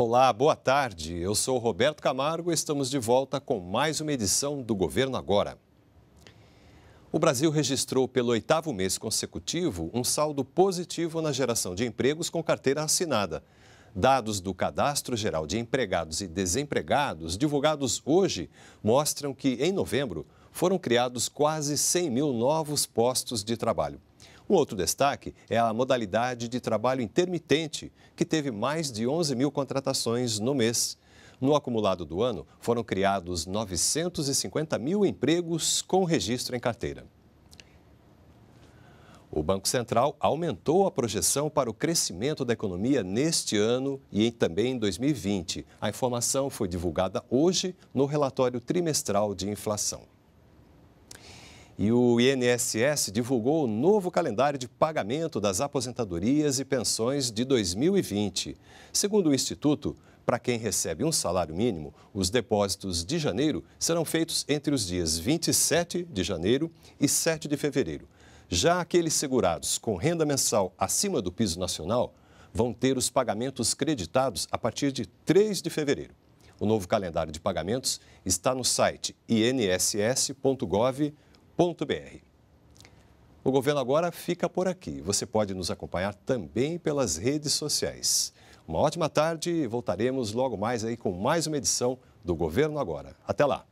Olá, boa tarde. Eu sou Roberto Camargo e estamos de volta com mais uma edição do Governo Agora. O Brasil registrou pelo oitavo mês consecutivo um saldo positivo na geração de empregos com carteira assinada. Dados do Cadastro Geral de Empregados e Desempregados, divulgados hoje, mostram que, em novembro, foram criados quase 100 mil novos postos de trabalho. Um outro destaque é a modalidade de trabalho intermitente, que teve mais de 11 mil contratações no mês. No acumulado do ano, foram criados 950 mil empregos com registro em carteira. O Banco Central aumentou a projeção para o crescimento da economia neste ano e também em 2020. A informação foi divulgada hoje no relatório trimestral de inflação. E o INSS divulgou o novo calendário de pagamento das aposentadorias e pensões de 2020. Segundo o Instituto, para quem recebe um salário mínimo, os depósitos de janeiro serão feitos entre os dias 27 de janeiro e 7 de fevereiro. Já aqueles segurados com renda mensal acima do piso nacional vão ter os pagamentos creditados a partir de 3 de fevereiro. O novo calendário de pagamentos está no site inss.gov.br www.ccc.br. O Governo Agora fica por aqui. Você pode nos acompanhar também pelas redes sociais. Uma ótima tarde e voltaremos logo mais aí com mais uma edição do Governo Agora. Até lá!